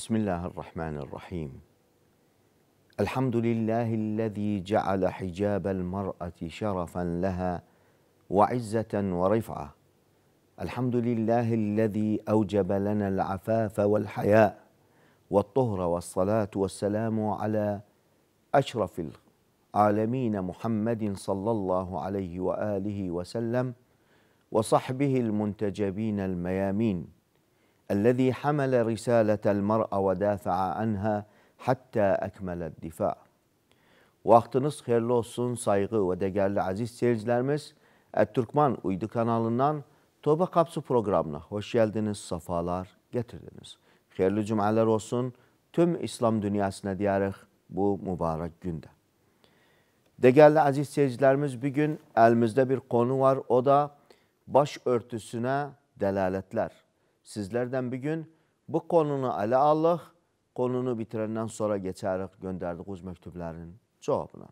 بسم الله الرحمن الرحيم الحمد لله الذي جعل حجاب المرأة شرفا لها وعزة ورفعة الحمد لله الذي أوجب لنا العفاف والحياء والطهر والصلاة والسلام على أشرف العالمين محمد صلى الله عليه وآله وسلم وصحبه المنتجبين الميامين الذي حمل رسالة المرأة ودافع عنها hatta ekmele difa. Vaktiniz hayırlı olsun saygı ve değerli aziz seyircilerimiz. Türkman Uydu kanalından Toba Kapsı programına hoş geldiniz, safalar getirdiniz. Hayırlı cumalar olsun tüm İslam dünyasına diyerek bu mübarek günde. Değerli aziz seyircilerimiz bugün elimizde bir konu var. O da başörtüsüne delaletler. sizlərdən bu gün bu konunu ələ alıq, konunu bitirəndən sonra keçərik göndərdiyiniz məktubların cavabına.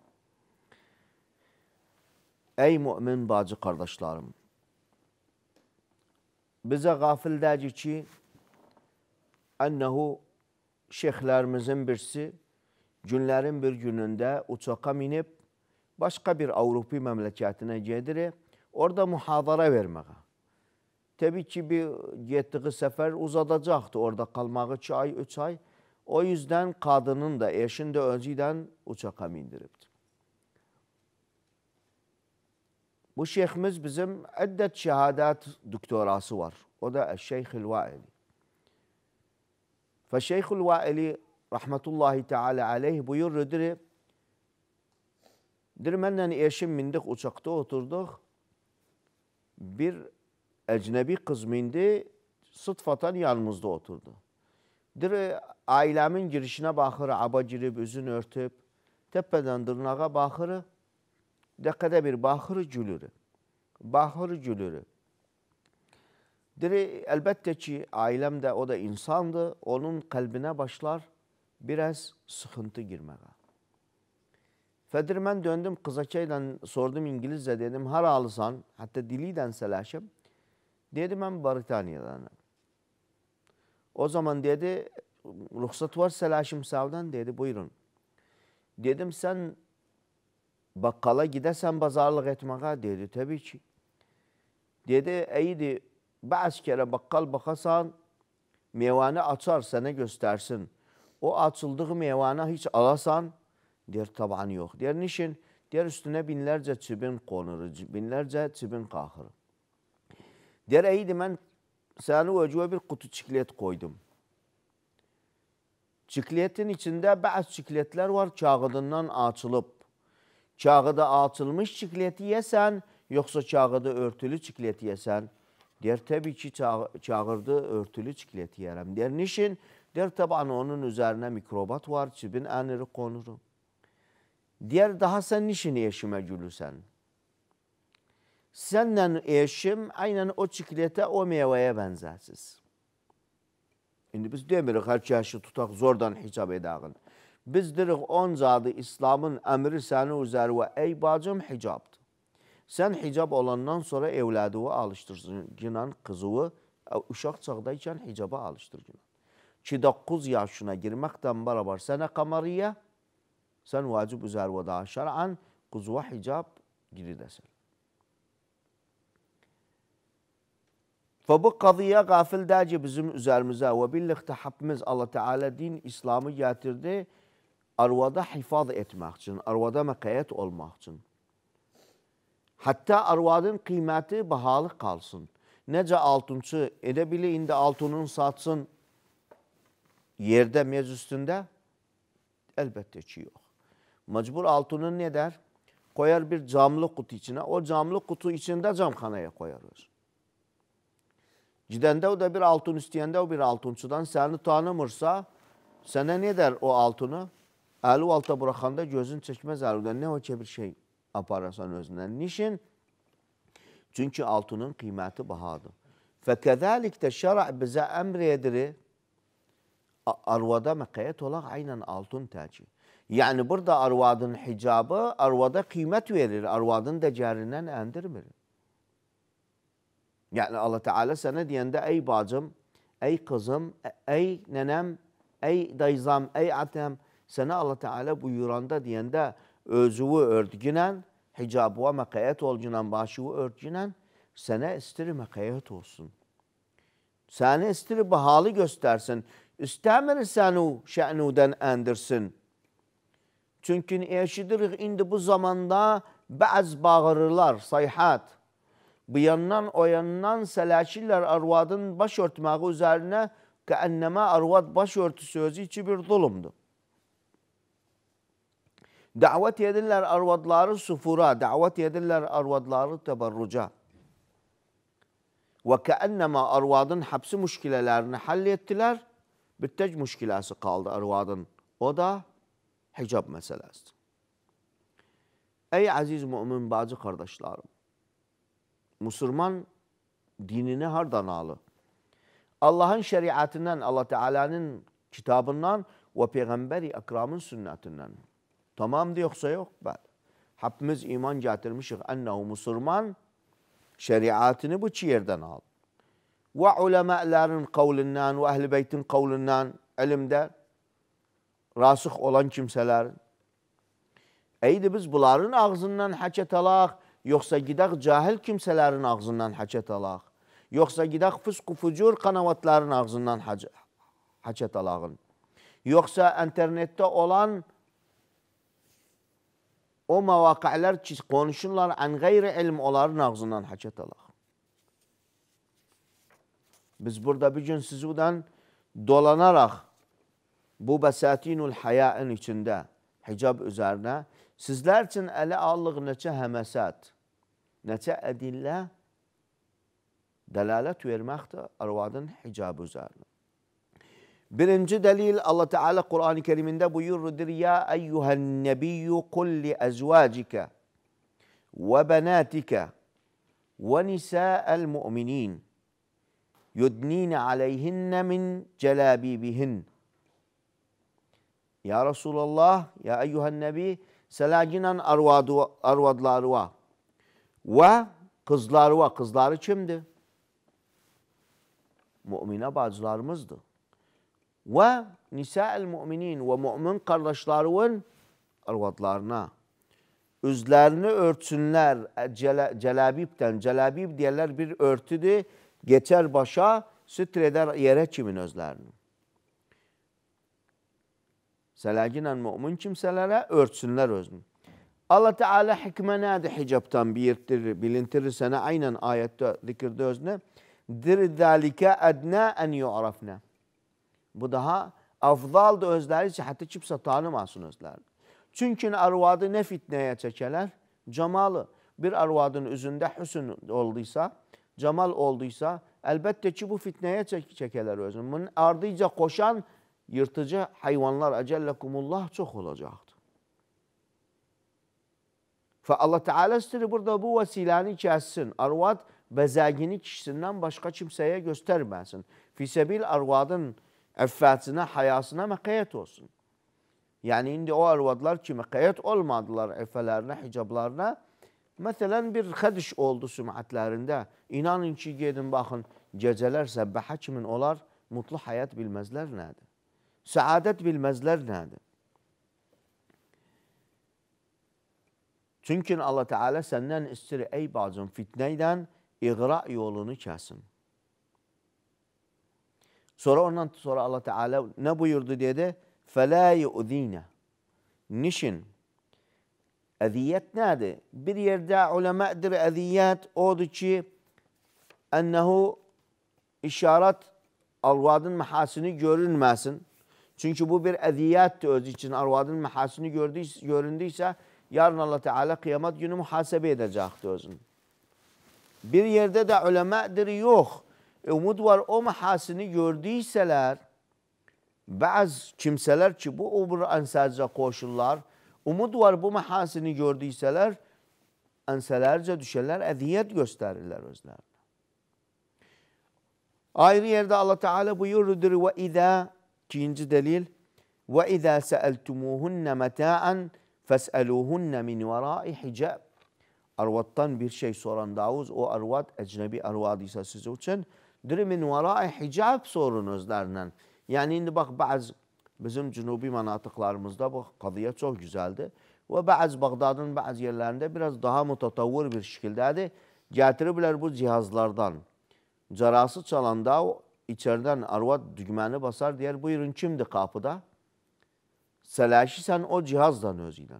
Ey mümin bacı qardaşlarım, bizə qafil dəci ki, ənəhu şeyxlərimizin birisi günlərin bir günündə uçaqa minib başqa bir Avropa məmləkətinə gedir, orada mühadara verməyə. Tabii ki bir gittiği sefer uzadacaktı orada kalmağı 2 ay, 3 ay. O yüzden kadının da eşini de önceden uçağa bindiripti. Bu şeyhimiz bizim eddet şehadet doktorası var. O da Şeyhül Vaili. Feşeyhül Vaili rahmetullahi teala aleyh buyurur diri. Diri menden eşim mindik uçakta oturduk. Bir ecnebi kız mindi, sıtfatan yanımızda oturdu. Dir, ailemin girişine baxır, aba girib, üzünü örtüb, təpədən dırnağa baxır, dəqiqədə bir baxır, gülür. Baxır, gülür. Dir, elbette ki, ailem de o da insandı, onun kalbine başlar biraz sıkıntı girməyə. Fədir, mən döndüm, qızakə sordum İngilizce dedim, hara alırsan, hətta dili ilə Dedi ben Britanya'dan. O zaman dedi ruhsat var Selaşim Sav'dan dedi buyurun. Dedim sen bakkala gidesen pazarlık etmeye dedi tabii ki. Dedi eydi bazı kere bakkal bakasan meyvane açar sana göstersin. O açıldığı meyvane hiç alasan der taban yok. Der nişin der üstüne binlerce çibin konur, binlerce çibin kahır. Dereydi ben seni vücuda bir kutu çiklet koydum. Çikletin içinde bazı çikletler var çağıdından açılıp. Çağıda açılmış çikleti yesen yoksa çağıda örtülü çikleti yesen. Der tabii ki çağ çağırdı örtülü çikleti yerim. Der nişin? Der taban onun üzerine mikrobat var çibin eniri konurum. Diğer daha sen nişin eşime gülüsen? Senden eşim aynen o çikolata, o meyveye benzersiz. İndi biz demirik hər kəşi tutaq zordan hicab edəğin. Biz deyirik on zadı İslamın əmri səni üzəri və ey bacım hicabdır. Sən hicab olandan sonra evlədivi alışdırsın. Ginan qızıvı e, uşaq çağdaykən hicaba alışdır ginan. 2-9 yaşına girməkdən barabar sənə qamariyə, sən vacib üzəri və daha şərən qızıva hicab giridəsən. Ve bu kadıya gafilderce bizim üzerimize ve birlikte hepimiz Allah Teala din İslam'ı getirdi. Arvada hifaz etmek için, arvada mekayet olmak için. Hatta arvadın kıymeti bahalı kalsın. Nece altınçı edebili indi altının satsın yerde mez üstünde elbette ki yok. Mecbur altının ne der? Koyar bir camlı kutu içine. O camlı kutu içinde camhanaya koyarız. Gidəndə o da bir altun istəyəndə o bir altunçudan səni tanımırsa, sənə nə edər o altını? Əli o alta buraxanda gözün çəkməz əlindən. Nə o ki, bir şey aparasan özündən. Nişin? Çünki altının qiyməti bahadır. Fəkəzəlik də şərə bizə əmr edir, arvada məqayət olaq aynən altın təcih. Yəni burada arvadın hicabı arvada qiymət verir, arvadın dəcərindən əndirmir. Yani Allah Teala sana diyende ey bacım, ey kızım, ey nenem, ey dayızam, ey atem sana Allah Teala buyuranda diyende özüvü örtginen, hicabıva mekayet olcunan, başıvı örtginen sana istiri mekayet olsun. Seni istiri bahalı göstersin. İstemir seni şe'nuden endirsin. Çünkü eşidir indi bu zamanda bazı bağırırlar, sayhat bu yandan o yandan sələşirlər arvadın baş örtməyi üzərinə qəənnəmə arvad baş örtü sözü içi bir zulümdür. Dəvət edirlər arvadları sufura, dəvət edirlər arvadları təbarruca. Və kəənnəmə arvadın həbsi müşkilələrini həll etdilər, bir tək müşkiləsi qaldı arvadın. O da hicab məsələsidir. Ey əziz mümin bacı qardaşlarım, Müslüman dinine her danalı. Allah'ın şeriatından, Allah Teala'nın kitabından ve Peygamberi Ekram'ın sünnetinden. Tamam da yoksa yok. Ben. Hepimiz iman getirmişik. Ennehu Müslüman şeriatını bu çiğirden al. Ve ulemaların kavlinden ve ehli beytin kavlinden elimde, rasık olan kimseler. Eydi biz bunların ağzından haçetalak, Yoxsa gidək cahil kimsələrin ağzından həkət alaq. Yoxsa gidək fısqu fücur qanavatların ağzından həkət alağın. Yoxsa internetdə olan o məvaqələr ki, qonuşurlar ən qeyri ilm onların ağzından həkət alaq. Biz burada bir gün sizdən dolanaraq bu bəsatinul həyənin içində hicab üzərinə Sizlər üçün ələ allıq neçə həməsət, neçə ədillə dəlalət verməkdir arvadın hicabı üzərində. Birinci delil Allah Teala Kur'an-ı Kerim'inde buyurur ya eyyühen nebiyyü kulli ezvacike ve benatike ve nisa'el mu'minin yudnine aleyhinne min celabibihin. Ya Resulallah, ya eyyühen nebi Selaginan arvadu, arvadları var. Ve kızları var. Kızları kimdi? Mümine bacılarımızdı. Ve nisa'el müminin ve mümin kardeşlerinin arvadlarına. Üzlerini örtsünler e, cele, celabibden. Celabib diyorlar bir örtüdü. Geçer başa, sütreder yere kimin özlerini. Selaginen mümin kimselere örtsünler özünü. Allah Teala hikmene de hicaptan bilirtir, bilintirir sana aynen ayette zikirde özne. Dir zalike edna en yu'rafne. Bu daha afzal afdaldı özləri cəhətdə kimsə tanımasın özləri. Çünki arvadı nə fitnəyə çəkələr? Camalı. Bir arvadın üzünde hüsn olduysa, camal olduysa, elbette ki, bu fitneye çekeler çəkələr özünü. Bunun ardıyca qoşan yırtıcı hayvanlar əcəlləkumullah çox olacaqdır. Və Allah Teala istəyir burada bu vəsiləni kəssin. Arvad bəzəgini kişisindən başqa kimsəyə göstərməsin. Fisəbil arvadın əffətinə, həyasına məqayət olsun. Yəni, indi o arvadlar ki, məqayət olmadılar əffələrinə, hicablarına. Məsələn, bir xədiş oldu sümətlərində. İnanın ki, gedin, baxın, gecələr səbbəhə kimin olar, mutlu həyat bilməzlər nədir? səadət bilməzlər nədir? Çünki Allah Teala səndən istir, ey bacım, fitnə ilə iqra yolunu kəsin. Sonra ondan sonra Allah Teala nə buyurdu dedi? Fələ yu'zinə. Nişin? Əziyyət nədir? Bir yerdə uləmədir əziyyət odur ki, ənəhu işarət alvadın məhasini görünməsin. Çünki bu bir əziyyətdir öz üçün. Arvadın məhəsini göründüysə, yarın Allah Teala qiyamət günü mühasəbə edəcəkdir özünü. Bir yerdə də öləmədir, yox. Ümid var, o məhəsini gördüysələr, bəzi kimsələr ki, bu öbür ənsərcə qoşurlar, ümid var, bu məhəsini gördüysələr, ənsələrcə düşərlər, əziyyət göstərirlər özlərinə. Ayrı yerdə Allah Teala buyurur, وَإِذَا İkinci delil və izə səəltumuhunna məta'an fəsəluhunna min vəra'i hicab. Arvaddan bir şey sorandağız, o arvad əcnəbi arvad isə siz üçün dir min vəra'i hicab sorunuzlarla. Yəni indi bax bəzi bizim cənubi manatıqlarımızda bu qadiyə çox gözəldir və bəzi Bağdadın bəzi yerlərində biraz daha mutatavvur bir şəkildədir. Gətiriblər bu cihazlardan. Carası çalanda içeriden arvat düğmeni basar diğer buyurun şimdi kapıda. Selaşi sen o cihazdan özüyle.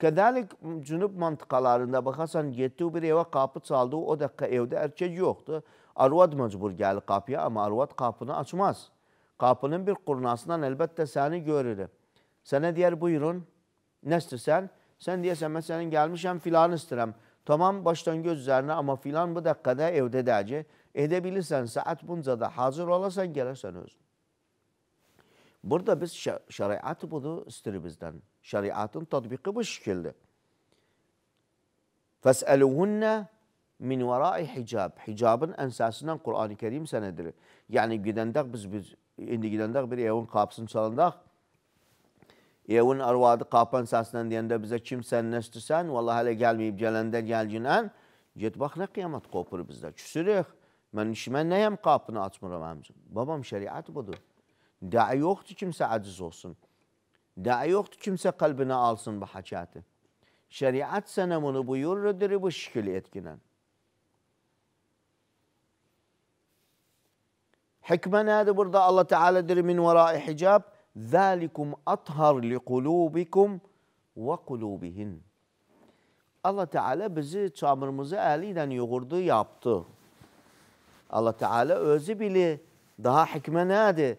Kedalik cünüp mantıkalarında bakarsan gittiği bir eve kapı çaldı o dakika evde erkek yoktu. Arvat mecbur geldi kapıya ama arvat kapını açmaz. Kapının bir kurnasından elbette seni görür. Sana diğer buyurun ne istersen? Sen diyesen mesela gelmişem filan isterim. Tamam baştan göz üzerine ama filan bu dakikada evde diyecek edebilirsen, saat bunca da hazır olasan gelirsen özün. Burada biz şeriat bunu istiribizden, Şeriatın tatbiki bu şekilde. Fes'eluhunne min verai hicab. Hicabın ensasından Kur'an-ı Kerim senedir. Yani gidendek biz, biz indi gidendek bir evin kapısını çalındak. Evin arvadı kapan sasından diyende bize kim sen nestirsen, vallahi hele gelmeyip gelenden gelcinden, git bak ne kıyamet kopur bizde. Çüsürük mən nəyəm qapını açmıram əmcim? Babam şəriət budur. Dəi yoxdur kimsə aciz olsun. Dəi yoxdur kimsə qalbinə alsın bu həkəti. Şəriət sənə bunu buyurur, bu şəkil etkinən. Hikmə nədir burada? Allah Teala deyir min varai hicab zəlikum athar li qulubikum və qulubihin. Allah Teala bizi çamırımızı əli ilə yoğurdu, yaptı. Allah Teala özü bilir. Daha hikme nedir?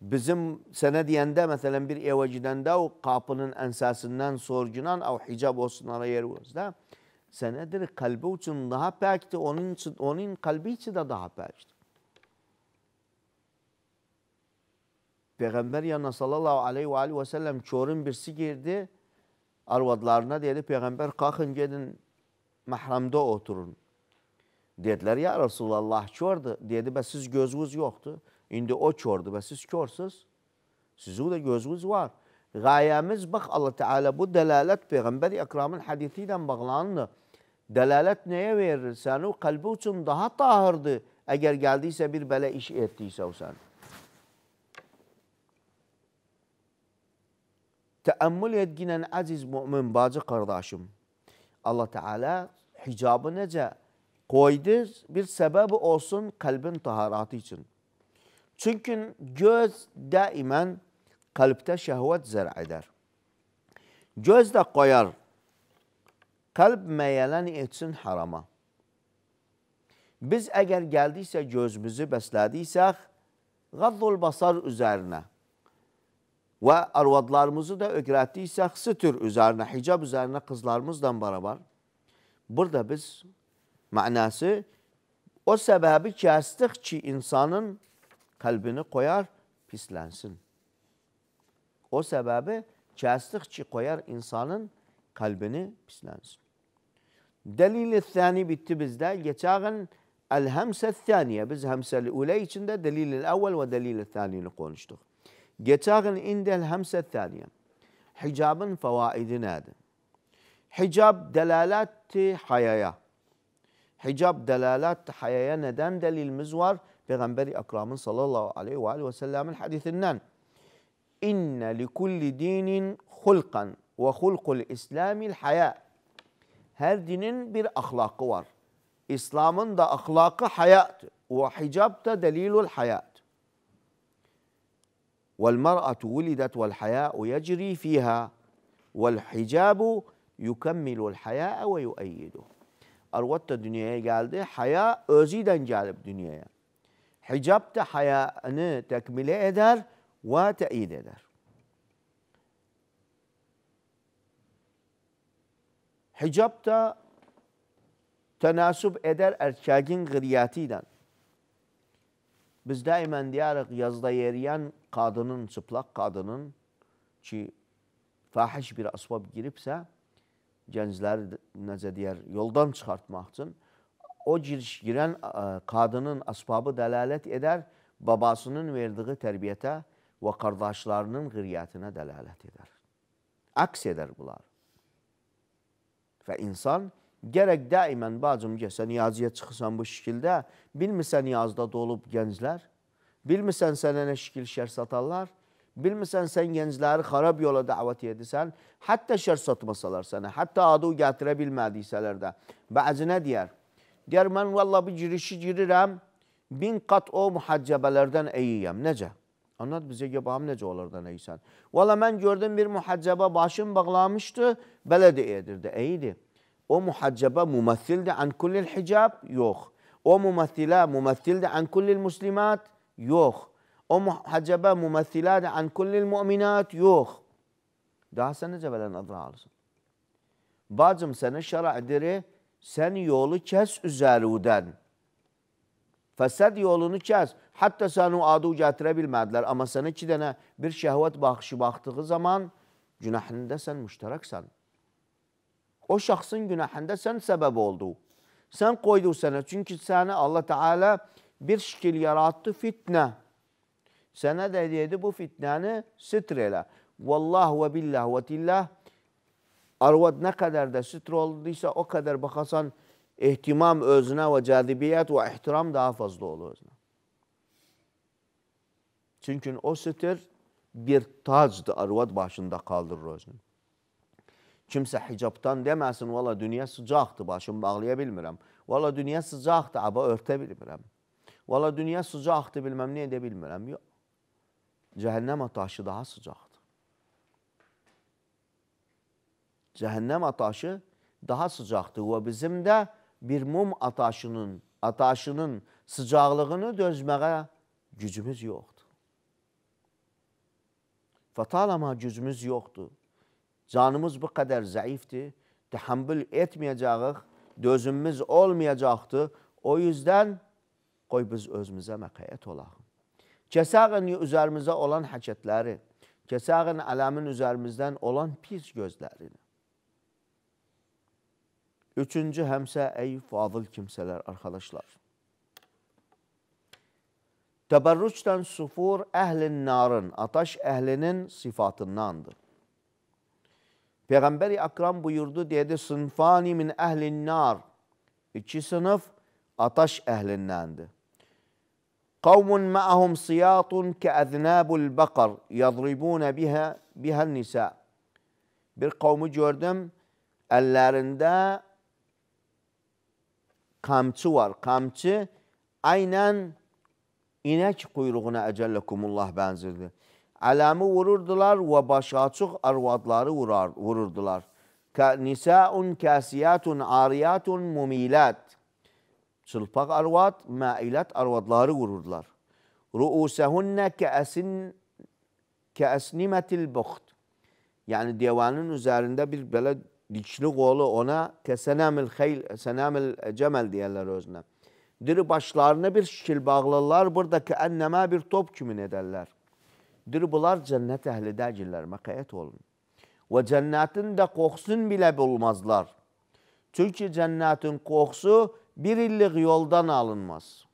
Bizim sene diyende mesela bir evaciden de o kapının ensasından sorcunan o hicab olsunlara yer olsun. Senedir kalbi için daha pekti. Onun, için, onun kalbi için de daha pekti. Peygamber yanına sallallahu aleyhi ve aleyhi ve sellem çorun birisi girdi. Arvadlarına dedi peygamber kalkın gidin mahramda oturun. Dediler ya Resulallah çordu. Dedi ben siz gözünüz yoktu. Şimdi o çordu ben siz körsüz. Sizin de gözünüz var. Gayemiz bak Allah Teala bu delalet Peygamberi Ekrem'in hadisiyle bağlandı. Delalet neye verir? Senin kalbi için daha tahırdı. Eğer geldiyse bir bela iş ettiyse o sen. Teammül etginen aziz mümin bacı kardeşim. Allah Teala hicabı nece koydu bir sebebi olsun kalbin taharatı için. Çünkü göz daimen kalpte şehvet zer eder. Göz de koyar. Kalp meyelen etsin harama. Biz eğer geldiyse gözümüzü beslediysek gaddul basar üzerine ve arvadlarımızı da öğrettiysek sütür üzerine, hicab üzerine kızlarımızla beraber burada biz manası o sebebi ki insanın kalbini koyar pislensin. O sebebi ki koyar insanın kalbini pislensin. Delil-i bitti bizde. Geçen el hemse thaniye. Biz hemsel ule içinde delil-i evvel ve delil ikinci thani'ni konuştuk. Geçen indel hemse ikinci. Hicabın fevaidi nedir? Hicab delalatı hayaya. حجاب دلالات حياه ندان دليل مزور بغنبري اكرام صلى الله عليه واله وسلم الحديث النان ان لكل دين خلقا وخلق الاسلام الحياء هر دين بر اخلاق ور اسلام دا اخلاق حياء وحجاب دليل الحياء والمراه ولدت والحياء يجري فيها والحجاب يكمل الحياء ويؤيده Arvat da dünyaya geldi. Haya özüyle gelip dünyaya. Hicab da hayanı tekmile eder ve teyit eder. Hicab da tenasub eder erkeğin gıriyatıyla. Biz daimen diyerek yazda yeriyen kadının, çıplak kadının ki fahiş bir asvab giripse gəncləri necə deyər, yoldan çıxartmaq üçün o giriş girən qadının əsbabı dəlalət edər, babasının verdiyi tərbiyyətə və qardaşlarının qiriyyətinə dəlalət edər. Əks edər bunlar. Və insan gərək daimən bacım gəlsə, niyaziyə çıxırsan bu şəkildə, bilmirsən niyazda dolub gənclər, bilmirsən sənə nə şəkil şər satarlar, Bilmesen sen gəncləri xarab yola dəvət edirsən, hatta şer satmasalar sənə, hatta adı gətirə de, də. Bəzi nə diyer? Deyər, mən valla bir girişi girirəm, bin kat o mühəccəbələrdən eyiyəm. Necə? Anlat bize ki, bağım necə olur da Valla ben gördüm bir mühəccəbə başım bağlamışdı, belə də edirdi, eydi. O mühəccəbə müməttildir, an kullil hicab? yok. O müməttilə müməttildir, an kullil muslimat? yok. o həcəbə müməsilədə ən kullil müminat yox. Daha sən necə belə nəzərə alırsan? Bacım sənə şərə edir, sən yolu kəs üzərudən. Fəsəd yolunu kəs. Hətta səni o adı gətirə bilmədilər. Amma sənə iki dənə bir şəhvət baxışı baxdığı zaman günahında sən müştərəksən. O şəxsin günahında sən səbəb oldu. Sən qoydu sənə. Çünki səni Allah Teala bir şəkil yarattı fitnə. Sana da hediye edip bu fitnanı sitrele. Vallahu ve billah ve tillah. Arvad ne kadar da sitr olduysa o kadar bakasan ihtimam özüne ve cadibiyet ve ihtiram daha fazla olur özüne. Çünkü o sitir bir tacdı arvad başında kaldırır özünü. Kimse hicaptan demesin valla dünya sıcaktı başımı bağlayabilmirəm. Valla dünya sıcaktı ama örtebilmirəm. Valla dünya sıcaktı bilmem ne edebilmirəm. Yok. Cəhənnəm ataşı daha sıcaqdır. Cəhənnəm ataşı daha sıcaqdır və bizim də bir mum ataşının, ataşının sıcaqlığını dözməyə gücümüz yoxdur. Fatalama gücümüz yoxdur. Canımız bu qədər zəifdir, təhəmbül etməyəcəyik, dözümüz olmayacaqdır. O yüzdən qoy biz özümüzə məqayət olaq. Kəsağın üzərimizə olan həkətləri, kəsağın ələmin üzərimizdən olan pis gözlərini. Üçüncü həmsə ey fadıl kimsələr, arkadaşlar. Təbərrüçdən sufur əhlin narın, ataş əhlinin sifatındandır. Peyğəmbəri Akram buyurdu, dedi, sınfani min əhlin nar, iki sınıf ataş əhlindəndir. قوم معهم سياط كأذناب البقر يضربون بها بها النساء bir qavmi gördüm əllərində qamçı var. Qamçı aynən inək quyruğuna əcəlləkumullah bənzirdi. Ələmi vururdular və başı açıq arvadları vurar, vururdular. Nisəun kəsiyatun ariyatun mumilət çılpaq arvad, məilət arvadları vururdular. Ruusəhunnə kəəsin kəəsnimətil buxt. Yəni divanın üzərində bir belə dikli qolu ona kəsənəmil xeyl, sənəmil cəməl deyərlər özünə. Diri başlarını bir şəkil bağlarlar, burada kəənnəmə bir top kimi edərlər. Diri bunlar cənnət əhli dəcillər, məqayət olun. Və cənnətin də qoxsun bilə bilməzlər. Çünki cənnətin qoxusu bir illik yoldan alınmaz.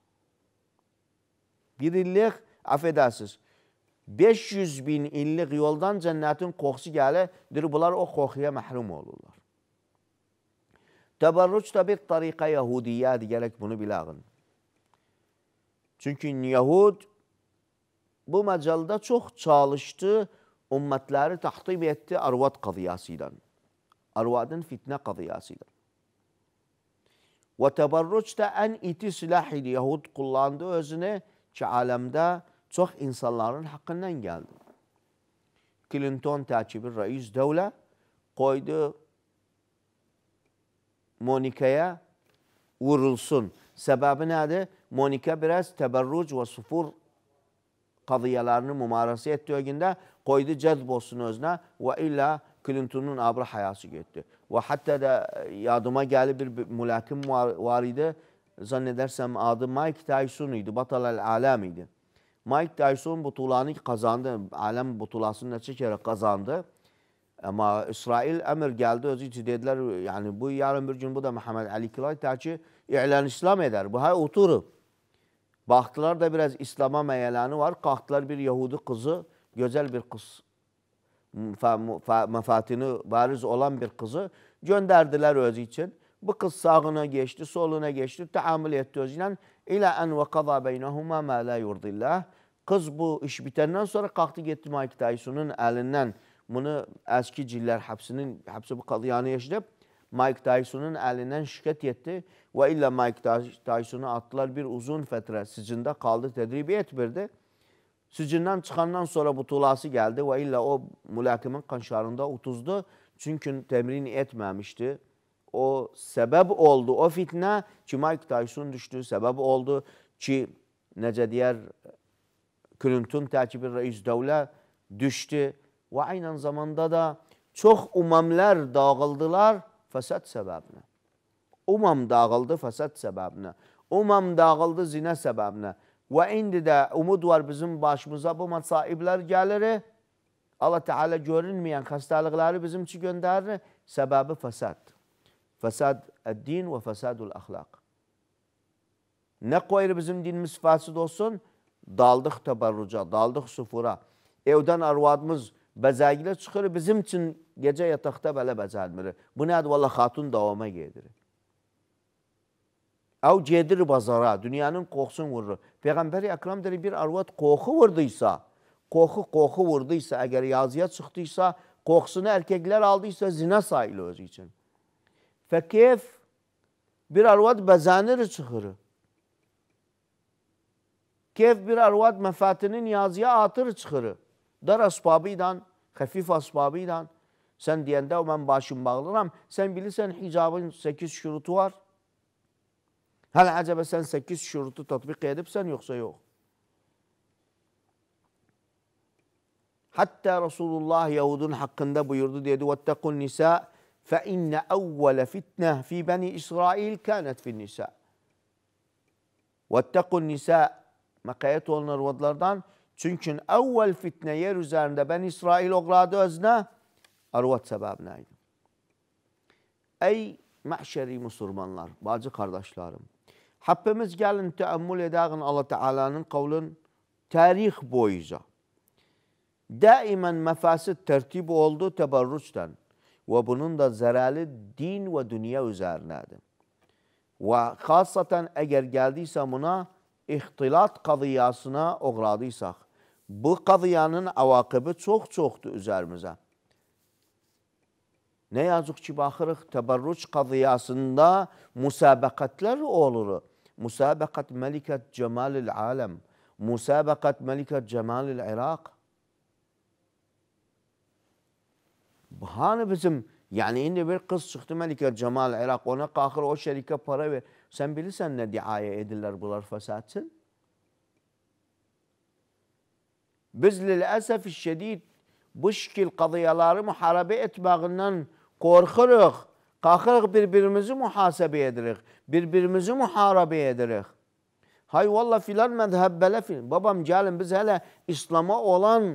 Bir illik, affedersiniz, 500 bin illik yoldan cennetin kokusu gelir, bunlar o kokuya mahrum olurlar. Təbərrüc də bir tariqa Yahudiyyədir, gələk bunu biləğin. Çünkü Yahud bu məcəldə çok çalıştı, ümmətləri təxtib etdi arvad qadiyası ilə. Arvadın fitnə qadiyası ve da en iti silahı Yahud kullandı özünü ki aləmdə çok insanların haqqından gəldi. Clinton təkibi rəis dövlə Koydu Monikaya vurulsun. Səbəbi nədir? Monika biraz təbərruc ve sufur qadiyyalarını mümarəsə etdiyi gündə qoydu cəzb olsun özünə ve ilə Clinton'un abra hayası getdi. Və hatta da e, yadıma gəlir bir mülakim var, var idi. Zannedersem adı Mike Tyson idi. Batal el-Aləm idi. Mike Tyson butulanı kazandı. Aləm butulasını neçə kere kazandı. Ama İsrail emir geldi özü için dediler yani bu yarın bir gün bu da Muhammed Ali Kilay ki ilan İslam eder. Bu hay oturu. Baktılar da biraz İslam'a meyeleni var. Kalktılar bir Yahudi kızı güzel bir kız mefatini bariz olan bir kızı gönderdiler özü için. Bu kız sağına geçti, soluna geçti, taamül etti özüyle. İlâ en ve kazâ beynehumâ mâ lâ yurdillâh. Kız bu iş bitenden sonra kalktı gitti Mike Tyson'un elinden. Bunu eski ciller hapsinin, hapsi bu kadıyanı yaşayıp Mike Tyson'un elinden şikayet etti. Ve illa Mike Tyson'u attılar bir uzun fetre sicinde kaldı, tedribi etmirdi. Sicindən çıxandan sonra bu tulası gəldi və illə o mülakimin qanşarında utuzdu. Çünki təmrin etməmişdi. O səbəb oldu, o fitnə ki, Mike Tyson düşdü, səbəb oldu ki, necə deyər, Clinton təkibi rəis dövlə düşdü və aynən zamanda da çox umamlər dağıldılar fəsad səbəbinə. Umam dağıldı fəsad səbəbinə. Umam dağıldı zinə səbəbinə. Və indi də umud var bizim başımıza bu məsaiblər gəlir. Allah Teala görünməyən xəstəlikləri bizim üçün göndərir. Səbəbi fəsad. Fəsad din və fəsadul əxlaq. Nə qoyur bizim dinimiz fəsid olsun? Daldıq təbərrüca, daldıq sufura. Evdən arvadımız bəzəgilə çıxır, bizim üçün gecə yataqda belə bəzəlmir. Bu nədir? Valla xatun davama gedir. ev cedir bazara, dünyanın kokusun vurur. Peygamber-i Ekrem dedi bir arvat koku vurduysa, koku koku vurduysa, eğer yazıya çıktıysa, kokusunu erkekler aldıysa zina sayılır için. Fekef bir arvat bezanır çıkır. Kef bir arvat mefatinin yazıya atır çıkır. Dar asbabıydan, hafif asbabıydan. Sen diyende ben başım bağlıram. Sen bilirsen hicabın sekiz şurutu var. Hələ acaba sən 8 şurutu tətbiq edibsən yoxsa yox? Hatta Resulullah Yahudun hakkında buyurdu dedi وَاتَّقُوا النِّسَاء فَاِنَّ اَوَّلَ فِتْنَةً فِي بَنِي إِسْرَائِيلِ كَانَتْ فِي النِّسَاء وَاتَّقُوا النِّسَاء Makayet olunan vadlardan çünkü evvel fitne yer üzerinde ben İsrail oğladı özne arvat sebebine. Ey mahşeri Müslümanlar, bacı kardeşlerim. Hepimiz gelin teemmül edəğin Allah Teala'nın kavlin tarih boyuca. Daimen mefasit tertib oldu teberruçten ve bunun da zararlı din ve dünya üzerinedir. Ve hasaten eğer geldiyse buna ihtilat kadıyasına uğradıysak, bu kadıyanın avakibi çok çoktu üzerimize. Ne yazık ki baxırıq təbərruc qadiyasında müsabiqətlər olur. مسابقة ملكة جمال العالم مسابقة ملكة جمال العراق بهان بزم يعني اني بالقص شخت ملكة جمال العراق وانا قاخر وشركة بروي سن بلسن دعاية ايدلر بلر فساتسن بز للاسف الشديد بشكل قضية لاري محاربة اتباغنن قورخرخ Qalxırıq bir-birimizi mühasəbə edirik, bir-birimizi müharibə edirik. Hay valla filan məzhəb belə filan. Babam gəlin biz hələ İslam'a olan,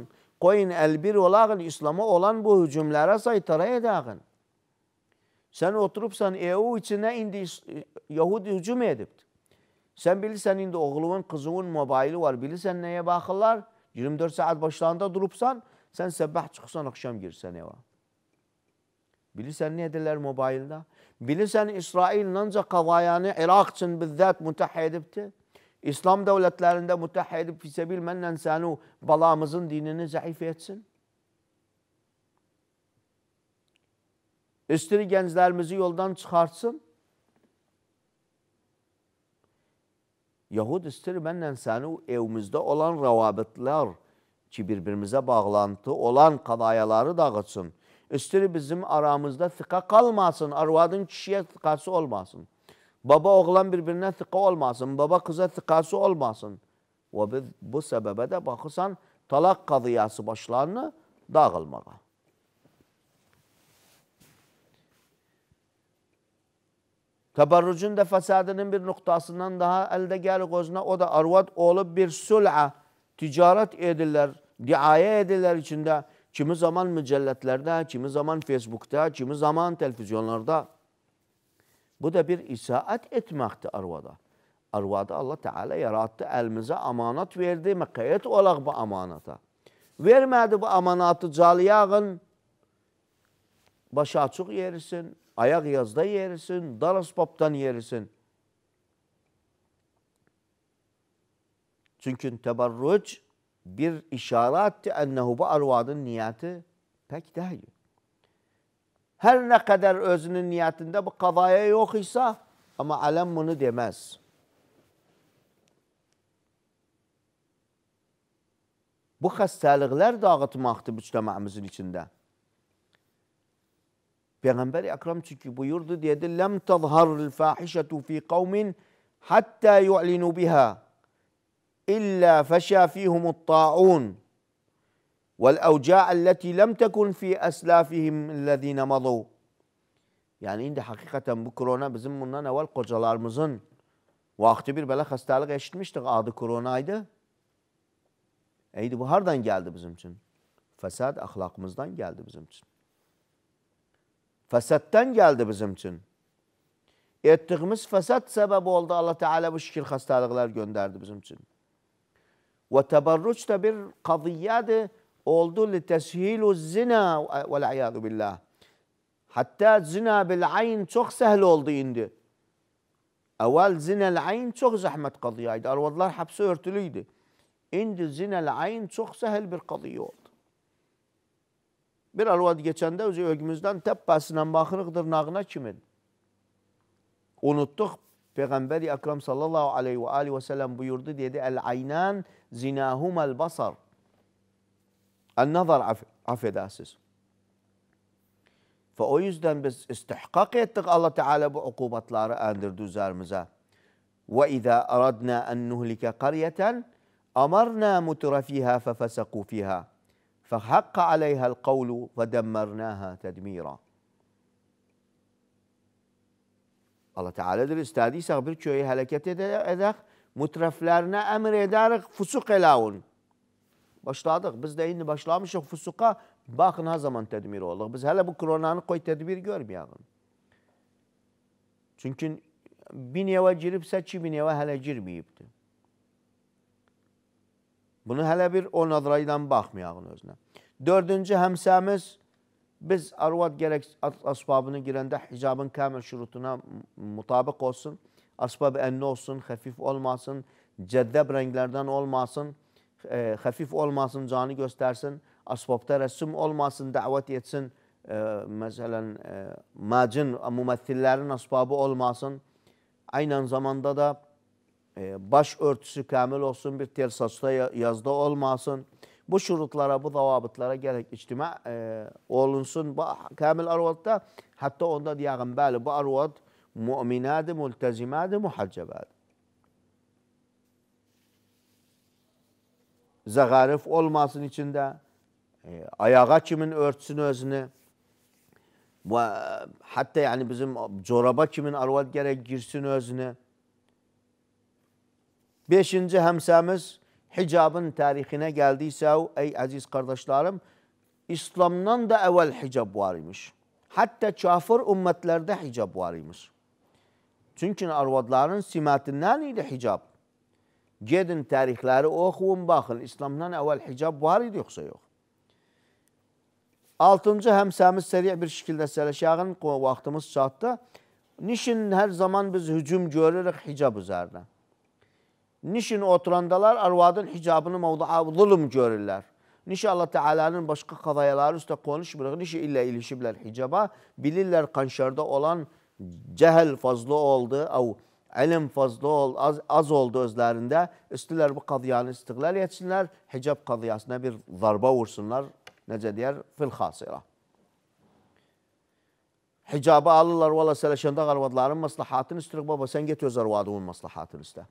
qoyun əlbir olağın, İslam'a olan bu hücumlara saytara edəğin. Sən oturubsan EU içinə indi Yahud hücum edibdir. Sən bilirsən indi oğlumun, qızının mobili var, bilirsən nəyə baxırlar? 24 saat başlarında durubsan, sən səbah çıxsan, axşam girsən eva. Bilirsən nə edirlər mobilda? Bilirsən İsrail nanca qadayanı İraq üçün bizzat mütəhə edibdi. İslam dövlətlərində mütəhə edib fisəbil mənlə səni balamızın dinini zayıf etsin. İstiri gənclərimizi yoldan çıxartsın. Yahud istiri mənlə səni evimizdə olan rəvabitlər ki, bir-birimizə bağlantı olan qadayaları dağıtsın. İstir bizim aramızda fıqa kalmasın. Arvadın kişiye fıqası olmasın. Baba oğlan birbirine fıqa olmasın. Baba kıza fıqası olmasın. Və biz bu səbəbə də baxırsan, talaq qadıyası başlarını dağılmağa. Təbərrücün də fəsadının bir nöqtasından daha əldə gəlir qozuna, o da arvad olub bir sül'a, ticarət edirlər, diayə edirlər içində kimi zaman mücəllətlərdə, kimi zaman Facebookda, kimi zaman televizyonlarda. Bu da bir isaət etməkdir arvada. Arvadı Allah Teala yaratdı, əlimizə amanat verdi, məqayyət olaq bu amanata. Vermədi bu amanatı caliyağın, başa açıq yerisin, ayaq yazda yerisin, dar asbabdan yerisin. Çünki təbarruc bir işaretti ennehu bu arvadın niyeti pek değil. Her ne kadar özünün niyetinde bu kavaya yok ise ama alem bunu demez. Bu hastalıklar dağıtmaktı müçtemamızın içinde. Peygamber-i Ekrem çünkü buyurdu dedi lem tazharul fahişetu fi kavmin hatta yu'linu biha. إلا فشى فيهم الطاعون والأوجاع التي لم تكن في أسلافهم الذين مضوا Yani indi hakikaten bu korona bizim bundan evvel kocalarımızın vakti bir böyle hastalık eşitmiştik. Adı koronaydı. Eydi bu hardan geldi bizim için? Fesat ahlakımızdan geldi bizim için. Fesattan geldi bizim için. Ettiğimiz fesat sebep oldu. Allah Teala bu şükür hastalıklar gönderdi bizim için. Ve teberruç da bir kadiyadı oldu li teshilu zina vel ayadu billah. Hatta zina bil ayn çok sehl oldu indi. Evvel zinel ayn çok zahmet kadıyaydı. Arvadlar hapse örtülüydü. İndi zinel ayn çok sehl bir kadıya oldu. Bir arvad geçende özü ölgümüzden teppesinden bakırık dırnağına kimin? Unuttuk Peygamberi Akram sallallahu aleyhi ve aleyhi ve sellem buyurdu dedi. El aynan zinahumel basar. El nazar aff Ve o yüzden biz istihkak ettik Allah Teala bu ukubatları erdirdi üzerimize. Ve izâ aradna en nuhlike karyeten amarna mutrafiha fefeseku fiha. Fehakka aleyhel kavlu ve demmernaha tedmira. Allah Teala deyir, istədiysək bir köyü hələkət edək, mütrəflərinə əmr edərik, fusuq eləun. Başladıq, biz də indi başlamışıq fusuqa, baxın ha zaman tədbir olduq. Biz hələ bu koronanı qoy tədbir görməyəqin. Çünki bir neva giribsə, ki bir neva hələ girməyibdir. Bunu hələ bir o nadraydan baxmayağın özünə. Dördüncü həmsəmiz Biz arvat gerek asbabını girende hicabın kamil şurutuna mutabık olsun. Asbab enli olsun, hafif olmasın, ceddeb renklerden olmasın, e, hafif olmasın, canı göstersin. Asbabda resim olmasın, davet etsin. E, mesela e, macin, mümethillerin asbabı olmasın. Aynı zamanda da e, baş örtüsü kamil olsun, bir tel saçta yazda olmasın bu şurutlara, bu davabıtlara gerek içtima e, olunsun. Bu kamil arvatta hatta onda diyağın bəli bu arvat müminadı, mültezimadı, muhaccabadı. Zəğarif olmasın içində, e, ayağa kimin örtsün özünü, ve hatta yani bizim çoraba kimin arvat gerek girsin özünü. Beşinci hemsemiz hicabın tarixinə gəldiksə, ey əziz qardaşlarım, İslamdan da əvvəl hicab var imiş. Hətta kafir ümmətlərdə hicab var imiş. Çünki arvadların simətindən idi hicab. Gedin tarixləri oxuyun, baxın, İslamdan əvvəl hicab var idi yoxsa yox. Altıncı həmsəmiz səriyə bir şəkildə sələşəğin vaxtımız çatdı. Nişin hər zaman biz hücum görürük hicab üzərinə. Nişin oturandalar arvadın hicabını mevdaa zulüm görürler. Nişi Allah Teala'nın başka kavayaları üstə konuşmur. Nişi ilə ilişiblər hicaba. Bilirlər qanşarda olan cəhəl fazla oldu, av ilim fazla ol, az, az oldu özlerinde. Üstüler bu qadiyanı istiqlal etsinler hicab qadiyasına bir zarba vursunlar. Necə deyər? Fil xasira. Hicabı alırlar, valla sələşəndə arvadların maslahatını istəyir. Baba, sən get öz arvadının maslahatını istəyir.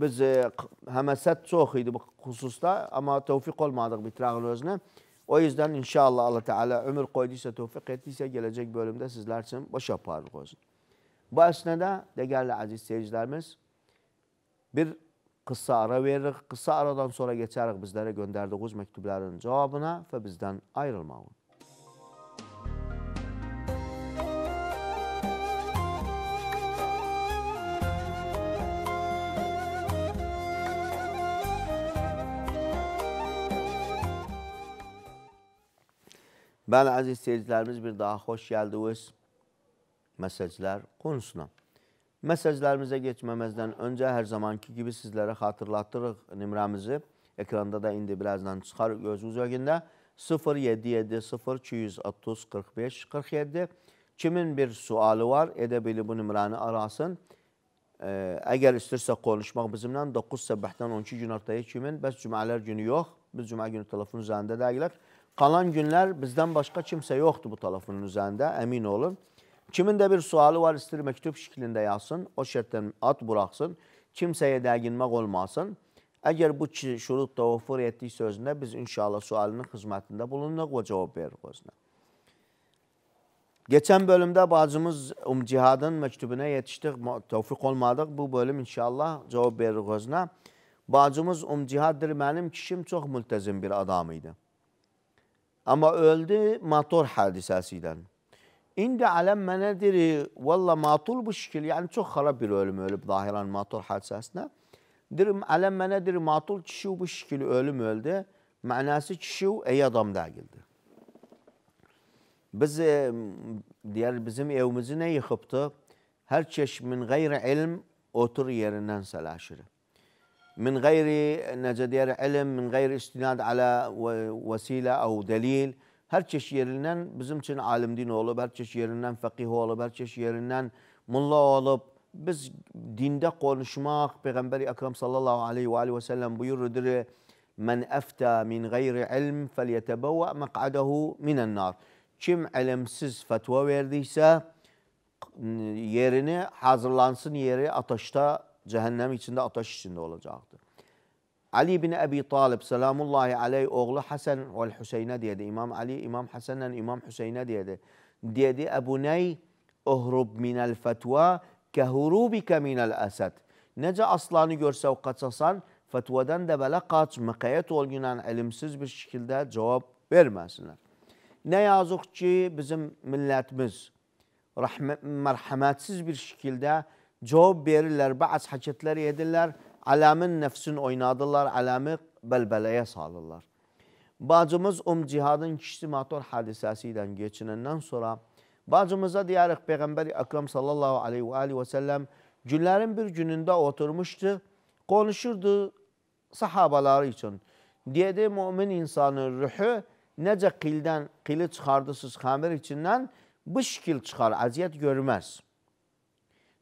biz e, həməsət çox idi bu xüsusda, amma tövfiq olmadıq bitirağın özünə. O yüzden inşallah Allah Teala ömür koyduysa, tövfiq ettiyse gelecek bölümde sizler için boş yaparlık olsun. Bu esnada değerli aziz seyircilerimiz bir kısa ara veririk. Kısa aradan sonra geçerik bizlere gönderdiğimiz mektupların cevabına ve bizden ayrılmayın. Bəli, əziz seyircilərimiz, bir daha xoş gəldiniz məsəlcilər konusuna. Məsəlcilərimizə geçməməzdən öncə hər zamanki kimi sizlərə xatırlatdırıq nümrəmizi. Ekranda da indi birazdan çıxar gözünüz ögündə 077-0230-45-47 Kimin bir sualı var, edə bili bu nümrəni arasın. Əgər istirsə konuşmaq bizimlə 9 səbəhdən 12 gün ortaya kimin, bəs cümələr günü yox, biz cümə günü telefon üzərində dəqiqlər. 077-0230-45-47 qalan günlər bizdən başqa kimsə yoxdur bu telefonun üzərində, əmin olun. Kimin də bir sualı var, istəyir məktub şəklində yazsın, o şərtdən at buraxsın, kimsəyə dəginmək olmasın. Əgər bu şurut təvəffür etdik sözündə biz inşallah sualının xidmətində bulunuruq və cavab veririk özünə. Geçen bölümde bacımız um, cihadın mektubuna yetiştik, tevfik olmadık. Bu bölüm inşallah cevap verir gözüne. Bacımız um, cihaddır, benim kişim çok mültezim bir adam idi. Ama öldü motor hadisəsilə. İndi aləm mənə deyir, valla matul bu şəkil, Yani çok xarab bir ölüm ölüb zahirən motor hadisəsinə. Deyir, aləm mənə deyir, matul kişi bu şəkil ölüm öldü. Mənası kişi ey adam deyildi. Biz e, deyər bizim evimizi nə yıxıbdı? Hər çeşmin qeyri ilm otur yerindən sələşirəm. من غير نجدير علم من غير استناد على وسيلة أو دليل هر چش يرنن بزم چن عالم دين أولوب هر چش يرنن فقه أولوب هر چش يرنن ملا أولوب بز دين دق قونشماخ پیغمبري أكرم صلى الله عليه وآله وسلم بيور بيردر من أفتى من غير علم فليتبوأ مقعده من النار كم علم سز فتوى سا يرنه حاضر لانسن يري أطشتا cəhənnəm içində, ateş içində olacaqdır. Ali ibn Əbi Talib, salamullahi aleyh, oğlu Həsən və Hüseynə deyədi. İmam Ali, İmam Həsənlə İmam Hüseynə deyədi. Deyədi, Əbu Nəy, öhrub minəl fətva kəhurubikə minəl əsəd. Necə aslanı görsəv qaçasan, fətvadan da belə qaç, məqayət olgunan ilimsiz bir şəkildə cavab verməsinlər. Nə yazıq ki, bizim millətimiz mərhəmətsiz bir şəkildə cavab verirlər, bəzi hərəkətlər edirlər, ələmin nəfsini oynadılar, ələmi bəlbələyə salırlar. Bacımız Um Cihadın kişi motor hadisəsi ilə geçinəndən sonra bacımıza deyərək Peyğəmbər Əkram sallallahu aleyhi və aleyhi və səlləm günlərin bir günündə oturmuşdu, konuşurdu sahabaları üçün. Deyədi, mümin insanın rühü necə qildən, qili çıxardısız xəmir içindən bu şəkil çıxar, əziyyət görməz.''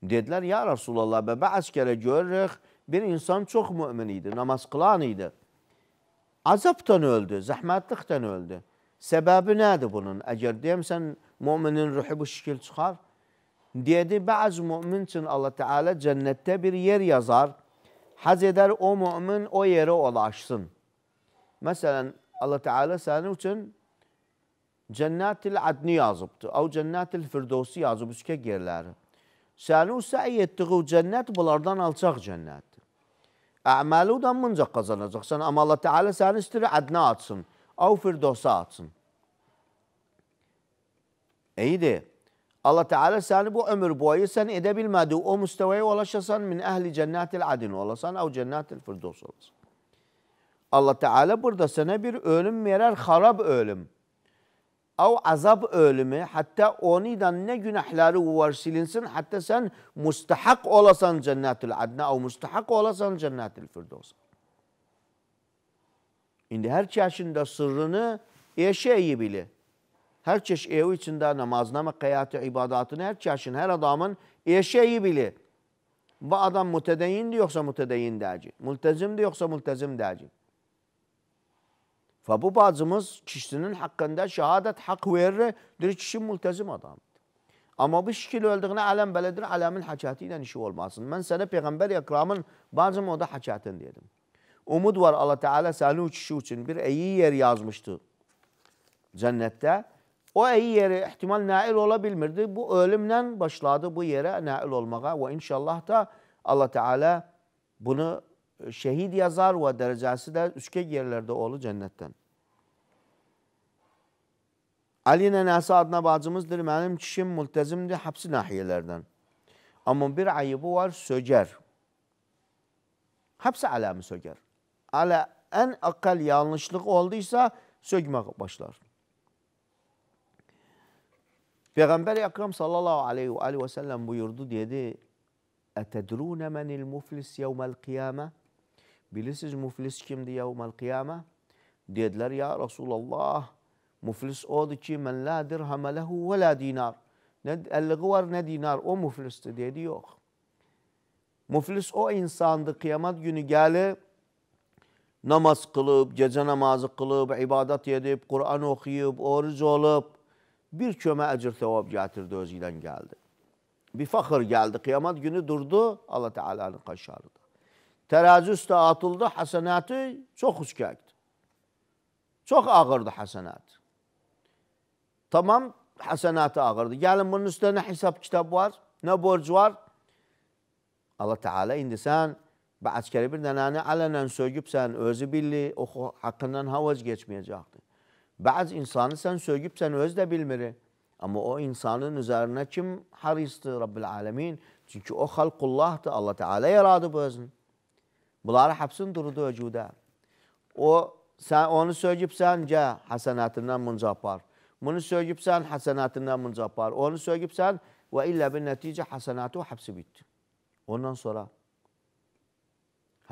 Dediler ya Resulallah be bazı kere görürük bir insan çok mümin idi, namaz kılan idi. Azaptan öldü, zahmetlikten öldü. Sebebi nedir bunun? Eğer diyemsen müminin ruhu bu şekil çıkar. Dedi bazı mümin için Allah Teala cennette bir yer yazar. Haz eder o mümin o yere ulaşsın. Mesela Allah Teala senin için cennetil adni yazıbdı. Av cennetil firdevsi yazıb üçke yerleri sənin səy etdiyi cennet, bunlardan alçaq cənnətdir. Əməli də mınca qazanacaqsan, amma Allah Teala səni istəyir ədnə atsın, av firdosa atsın. İyidir. Allah Teala səni bu ömür boyu sən edə bilmədiyi o müstəvəyə ulaşasan min əhli cənnətil adin olasan, av cənnətil firdos olasan. Allah Teala burada sənə bir ölüm verər, xarab ölüm av azap ölümü hatta oniden ne günahları var silinsin hatta sen mustahak olasan cennetül adne av mustahak olasan cennetül firdevs. Şimdi her çeşinde sırrını eşeği bile. Her çeşit evi içinde namazına, kıyatı, ibadatını her çeşin her adamın eşeği bile. Bu adam mütedeyindi yoksa mütedeyindi diyecek. Multezimdi yoksa multezim diyecek. Və bu bacımız kişinin haqqında şəhadət haqq verir, deyir kişi mültəzim adamdır. Ama bu şikil öldüğünə ələm belədir, ələmin həkəti ilə işi olmasın. Mən sənə Peyğəmbər Yəkramın bacım o da həkətin dedim. Umud var Allah Teala səni o kişi üçün bir iyi yer yazmışdı cennette. O iyi yeri ehtimal nail ola Bu ölümlə başladı bu yere nail olmağa Ve inşallah da Allah Teala bunu ee, şehit yazar ve derecesi de üçge yerlerde oğlu cennetten. Ali nənəsi adına bacımızdır, mənim kişim mültəzimdir, hapsi nahiyelerden. Ama bir ayıbı var, söger. Hapsi aləmi söger. Alə en akal yanlışlık olduysa sökme başlar. Peygamber Ekrem sallallahu aleyhi ve aleyhi ve sellem buyurdu dedi: "Etedrun menil muflis yevmel kıyame?" Bilirsiniz muflis kimdi yevmel kıyame? Dediler ya Resulallah muflis odur ki men la dirhame lehu ve la dinar. Ne elliği var ne dinar o muflisti dedi yok. Muflis o insandı kıyamet günü geldi, namaz kılıp, gece namazı kılıp, ibadet edip, Kur'an okuyup, oruç olup bir köme ecir sevap getirdi özüyle geldi. Bir fakir geldi. Kıyamet günü durdu. Allah Teala'nın kaşarıdır terazi üstə atıldı, hasenatı çok uçkəkdir. çok ağırdı hasenat. Tamam, həsənəti ağırdı. Gəlin bunun üstə nə hesab kitab var, ne borc var? Allah Teala indi sən bu əskəri bir dənəni ələnən sögüb sən özü billi, o haqqından havuz vazgeçməyəcəkdir. Bazı insanı sen sögüb sen öz də bilmirik. Ama o insanın üzerine kim haristi Rabbil Alemin? Çünkü o halkullah'tı. Allah Teala yaradı bu özünü. Bunları həbsin durdu vücuda. O, sən onu sögübsən, gə həsənətindən munca apar. Bunu sögübsən, həsənətindən munca apar. Onu sögübsən və illə bir nəticə həsənəti o həbsi bitdi. Ondan sonra.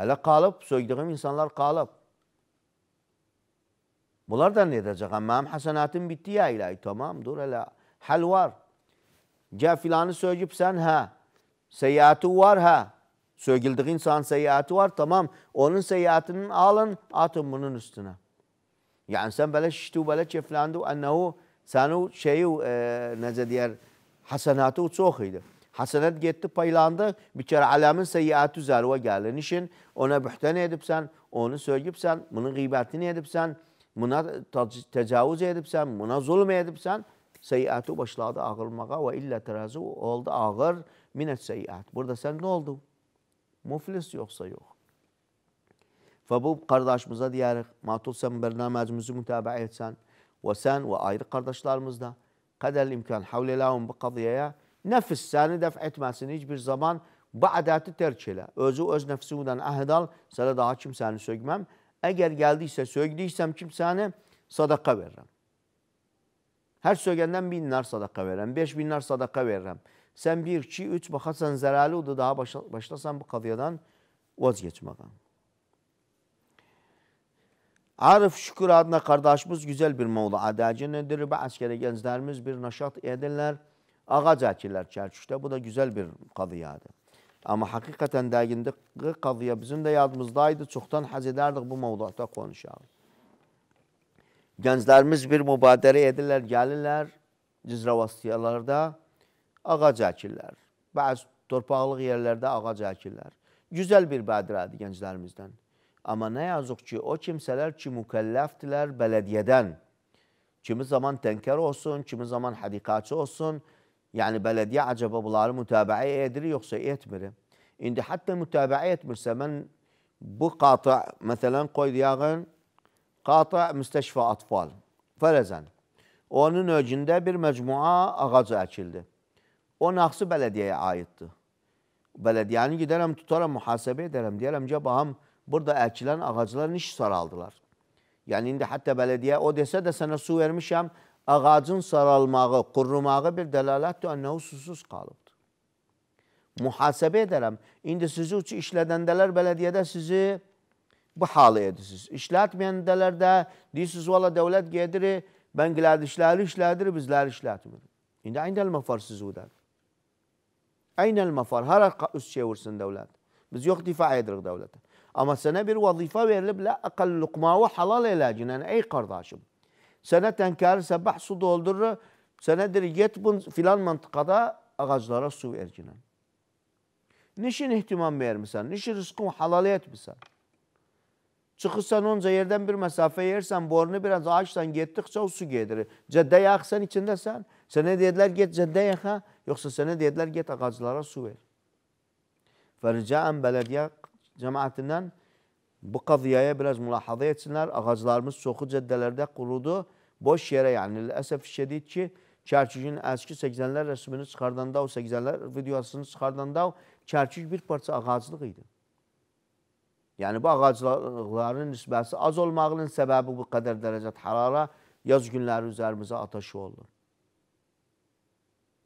Hələ qalıb, sögdüyüm insanlar qalıb. Bunlar da nə edəcəkəm? Mənim həsənətim bitdi ya ilahi, tamam, dur hələ. Həl var. Gə filanı sögübsən, hə. Seyyəti var, hə. Sökildiği insan seyyahati var tamam. Onun seyyahatinin alın atın bunun üstüne. Yani sen böyle şiştu böyle çeflendi ennehu sanu şeyi e, nece diğer hasenatı çok iyiydi. Hasenat gitti paylandı. Bir kere alamın seyyiatı üzerine geldi. Nişin ona bühten edipsen, onu söyleyipsen, bunun gıybetini edipsen, buna tecavüz edipsen, buna zulm edipsen, seyyiatı başladı ağırmağa ve illa terazi oldu ağır minet seyyiat. Burada sen ne oldu? Muflis yoksa yok. Ve bu kardeşimize diyerek, matul sen bernamazımızı mütabaa etsen ve sen ve ayrı kardeşlerimizde kadar imkan havlelahum bu kadıyaya nefis seni def etmesin hiçbir zaman bu adeti terk elə. Özü öz nəfsindən əhd al, sənə daha kimsəni sökməm. Əgər gəldiysə, sökdüysəm kimsəni sadaqa verirəm. Hər sökəndən 1000 dinar sadaqa verirəm, 5 bin dinar sadaka verirəm. Sen bir, iki, üç baxasan zərəli odur, daha başlasan bu qadiyadan vazgeçməqən. Arif Şükür adına kardeşimiz güzel bir mevla adacınıdır ve askere gençlerimiz bir naşat edirler. Ağac əkirlər Çərçükdə. Bu da güzel bir qadiyadır. Ama hakikaten dəqiqindəki qadiya bizim də yadımızdaydı. Çoxdan həz edərdik bu mevlada konuşaq. Gençlerimiz bir mübadərə edirlər, gəlirlər cizravastiyalarda. ağac əkirlər. Bəzi torpaqlıq yerlərdə ağac əkirlər. Gözəl bir bədirədir gənclərimizdən. Amma nə yazıq ki, o kimsələr ki, mükəlləfdilər bələdiyyədən. Kimi zaman tənkər olsun, kimi zaman hədiqaçı olsun. Yəni, bələdiyyə acaba bunları mütəbəə edir, yoxsa etmir. İndi hətta mütəbəə etmirsə, mən bu qatı, məsələn, qoydu yağın, qatı müstəşfə atfal. Fərəzən, onun öcündə bir məcmua ağacı əkildi. O Naxçı bələdiyyəyə aiddir. Bələdiyyəni gedərəm, tutaram, mühasibə edərəm. Deyərəm ki, baxam, burada əkilən ağaclar niş saraldılar. Yəni, indi hətta bələdiyyə o desə də sənə su vermişəm, ağacın saralmağı, qurumağı bir dəlalətdir, ənəhu susuz qalıbdır. Mühasibə edərəm. İndi sizi uçu işlədəndələr bələdiyyədə sizi bu halı edirsiniz. İşlətməyəndələr də deyirsiniz, valla dövlət gedir, bən qilədişləri işlədir, bizləri işlətmir. İndi əndəl məfar sizi udədir. Aynel mafar. Her çevirsin devlet. Biz yok difa edirik devlete. Ama sana bir vazife verilip la akal lukmavı halal elacin. Yani ey kardeşim. Sana tenkar sabah su doldurur. Sana dir git bun filan mantıkada ağaçlara su vercinen. Niçin ihtimam vermişsen? Niçin rızkın halal etmişsen? Çıxırsan onca yerdən bir məsafə yersən, borunu biraz açsan, getdikcə o su gedir. Cəddə yax, sən içindəsən. Sənə deyirlər, get cəddə yaxa, yoxsa sənə deyirlər, get ağaclara su ver. Fərcəən bələdiyyə cəmaətindən bu qadiyaya biraz mülahada etsinlər. Ağaclarımız çoxu cəddələrdə qurudu. Boş yerə, yəni əsəf şədid ki, Kərkükün əski 80-lər rəsmini çıxardanda, o 80-lər videosunu çıxardanda, Kərkük bir parça ağaclıq idi. Yəni bu ağacların nisbəsi az olmağının səbəbi bu qədər dərəcə hərara yaz günləri üzərimizə ataşı olur.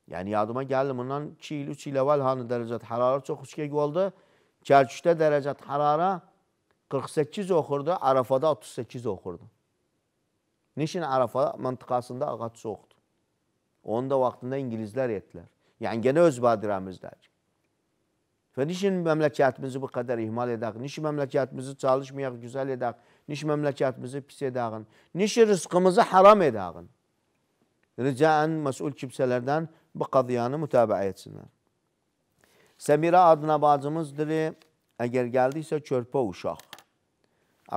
Yəni yadıma gəldi bundan 2 il, 3 il əvvəl hanı dərəcə hərara çox yüksək oldu. Kərkükdə dərəcə hərara 48 oxurdu, Ərafada 38 oxurdu. Niçin Ərafa məntiqasında ağac çoxdur? Onu da vaxtında ingilislər etdilər. Yəni yenə öz badirəmizdədir. Və niçin məmləkətimizi bu qədər ihmal edək? Niçin məmləkətimizi çalışmayaq, güzəl edək? Niçin məmləkətimizi pis edəğin? Niçin rızqımızı haram edəğin? Ricaen məsul kimsələrdən bu qadiyanı mütəbə etsinlər. Semira adına bacımızdır, eğer geldiyse körpə uşaq.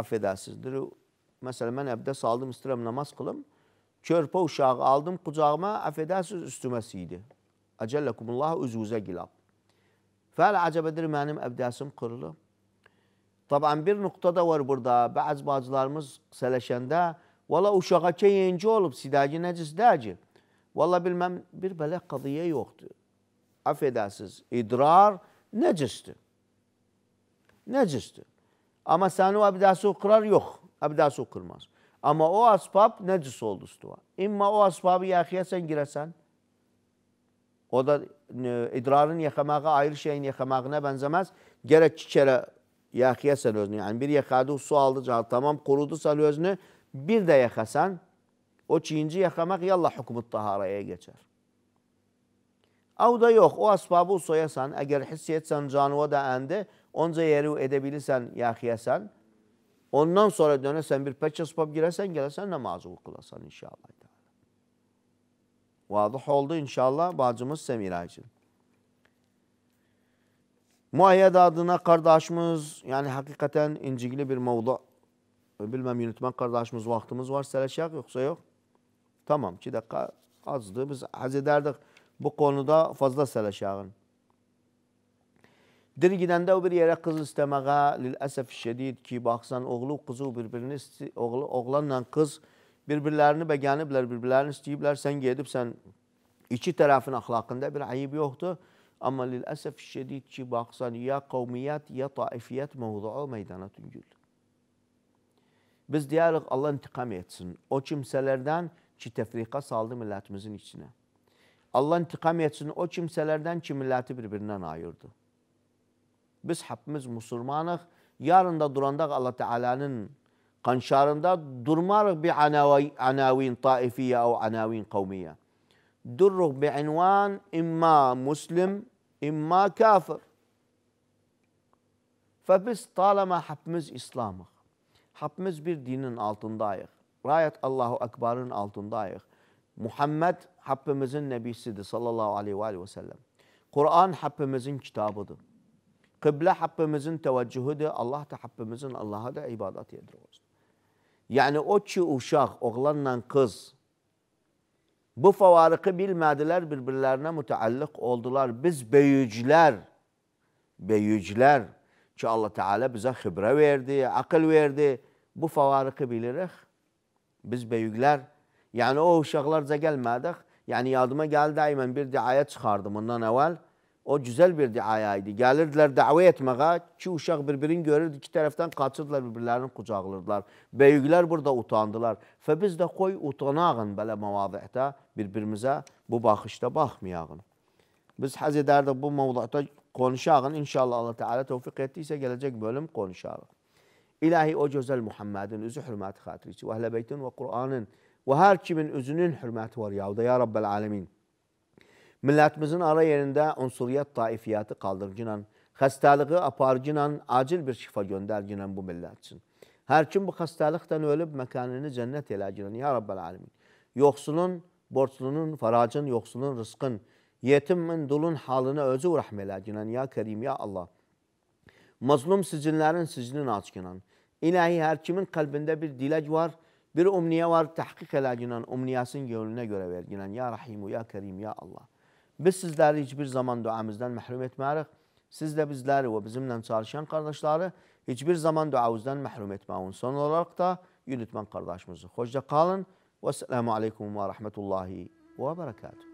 Affedersizdir. Mesela ben evde saldım istedim namaz qılım. Körpə uşağı aldım, qucağıma, affedəsiz üstümə siydi. Əcəlləkumullah, üzvüzə gilab. Fəal əcəbədir mənim əbdəsim qırılıb. Taban bir nokta da var burada. Bazı bacılarımız sələşəndə valla uşağa ki yenci olub, sidəci nəcis dəci. Valla bilmem bir belə qadiyə yoxdur. Affedəsiz, idrar nəcisdir. Nəcisdir. Ama sen o əbdəsi qırar yok, əbdəsi qırmaz. Ama o asbab nəcis oldu üstüva. İmma o asbabı yaxiyə sən girəsən, o da e, idrarın yakamağı ayrı şeyin yakamağına benzemez. Gerek iki kere yakıyasan özünü. Yani bir yakadı su aldı tamam kurudusan özünü bir de yakasan o çiğinci yakamak yallah hukmut taharaya geçer. Av da yok. O asbabı soyasan, eğer hissiyetsen canıva da endi, onca yeri edebilirsen, yakıyasan, ondan sonra dönesen bir peç asbab girersen gelesen namazı kılasan inşallah. Vadıh oldu inşallah bacımız Semiracığım. Muayyed adına kardeşimiz yani hakikaten incigli bir mevdu. Bilmem yönetmen kardeşimiz vaktimiz var. Seleşek yoksa yok. Tamam iki dakika azdı. Biz haz ederdik bu konuda fazla seleşeğin. Dil gidende bir yere kız istemeye lil esef şiddet ki baksan oğlu kızı birbirini oğlu, oğlanla kız bir-birlərini bəgəniblər, bir-birlərini istəyiblər, sən gedibsən, iki tərəfin axlaqında bir ayıb yoxdur. Amma lil'əsəf şidid ki, baxsan, ya qavmiyyət, ya taifiyyət mövzuu meydana tüngüldür. Biz deyirik, Allah intiqam etsin. O kimsələrdən ki, təfriqə saldı millətimizin içinə. Allah intiqam etsin o kimsələrdən ki, milləti bir-birindən ayırdı. Biz hepimiz musulmanıq. Yarın da duranda Allah Teala'nın قنشارندا درمار بعناوين طائفية أو عناوين قومية دره بعنوان إما مسلم إما كافر فبس طالما حبمز إسلامه حبمز بير دينن آلتن دايخ راية الله أكبر آلتن دايخ محمد حبمز النبي سيد صلى الله عليه وآله وسلم قرآن حبمز كتابه قبلة حبمز توجهه الله تحبمز الله هذا عبادات يدرس Yani o ki uşaq, oğlanla kız, bu favarıqı bilmədilər, bir-birlərinə mütəalliq oldular. Biz böyücülər, böyücülər ki Allah Teala bizə xibrə verdi, akıl verdi. Bu favarıqı bilirik. Biz böyüklər. Yani o uşaqlarca gəlmədik. Yani yadıma geldi, mən bir diayə çıxardım ondan əvvəl. O gözəl bir diaya idi. Gəlirdilər dəvə etməyə, iki uşaq bir-birini görürdü, iki tərəfdən qaçırdılar, bir-birlərini qucaqlırdılar. Böyüklər burada utandılar. Və biz də qoy utanağın belə məvadiətə bir-birimizə bu baxışda baxmayağın. Biz həz edərdik bu məvadiətə konuşağın. İnşallah Allah Teala tövfiq etdiysə gələcək bölüm konuşağın. İlahi o gözəl Muhammedin üzü hürməti xatirici və əhlə beytin və Qur'anın və hər kimin üzünün hürməti var yavda ya Rabbel alemin. Milletimizin ara yerinde unsuriyet taifiyatı kaldırıcınan, hastalığı aparıcınan, acil bir şifa göndercinen bu millet için. Her kim bu hastalıktan ölüp mekanını cennet elacinen ya Rabbel Alemin. Yoksulun, borçlunun, faracın, yoksulun, rızkın, yetimin, dulun halını özü rahm elacinen ya Kerim ya Allah. Mazlum sizinlerin sizinin açkinen. İlahi her kimin kalbinde bir dilek var, bir umniye var, tahkik elacinen, umniyasın gönlüne göre verginen. Ya rahim Ya Kerim, Ya Allah. Biz sizləri heç bir zaman duamızdan məhrum etməyərik. Siz də bizləri və bizimlə çalışan qardaşları heç bir zaman duamızdan məhrum etməyin. Son olaraq da Yönetmen qardaşımızı xoşca qalın. Və səlamu aleykum və rəhmətullahi və bərəkatuhu.